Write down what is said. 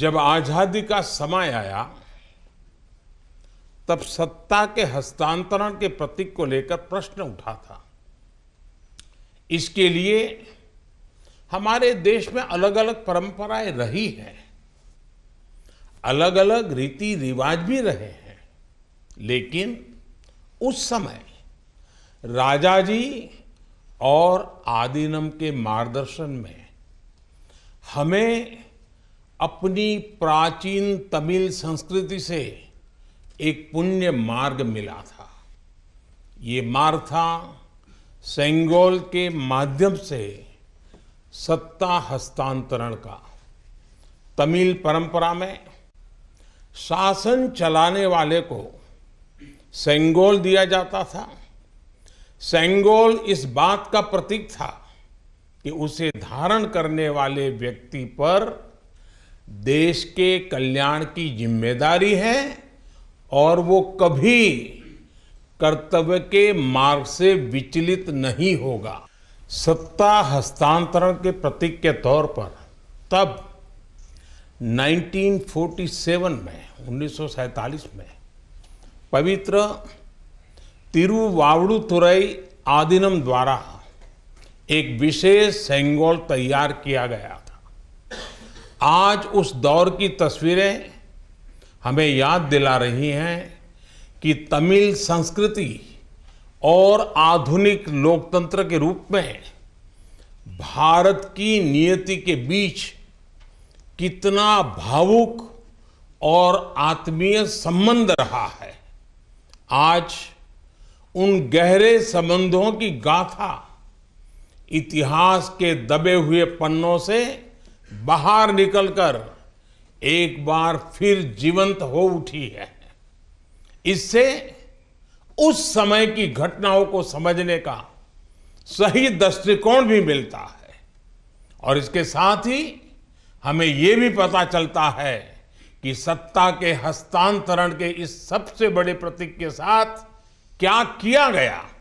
जब आजादी का समय आया तब सत्ता के हस्तांतरण के प्रतीक को लेकर प्रश्न उठा था इसके लिए हमारे देश में अलग अलग परंपराएं रही हैं अलग अलग रीति रिवाज भी रहे हैं लेकिन उस समय राजा जी और आदिनम के मार्गदर्शन में हमें अपनी प्राचीन तमिल संस्कृति से एक पुण्य मार्ग मिला था ये मार्ग था सेंगोल के माध्यम से सत्ता हस्तांतरण का तमिल परंपरा में शासन चलाने वाले को सेंगोल दिया जाता था सेंगोल इस बात का प्रतीक था कि उसे धारण करने वाले व्यक्ति पर देश के कल्याण की जिम्मेदारी है और वो कभी कर्तव्य के मार्ग से विचलित नहीं होगा सत्ता हस्तांतरण के प्रतीक के तौर पर तब 1947 में उन्नीस में पवित्र तिरुवावड़ुतुरई आदिनम द्वारा एक विशेष सेंगोल तैयार किया गया था आज उस दौर की तस्वीरें हमें याद दिला रही हैं कि तमिल संस्कृति और आधुनिक लोकतंत्र के रूप में भारत की नियति के बीच कितना भावुक और आत्मीय संबंध रहा है आज उन गहरे संबंधों की गाथा इतिहास के दबे हुए पन्नों से बाहर निकलकर एक बार फिर जीवंत हो उठी है इससे उस समय की घटनाओं को समझने का सही दृष्टिकोण भी मिलता है और इसके साथ ही हमें यह भी पता चलता है कि सत्ता के हस्तांतरण के इस सबसे बड़े प्रतीक के साथ क्या किया गया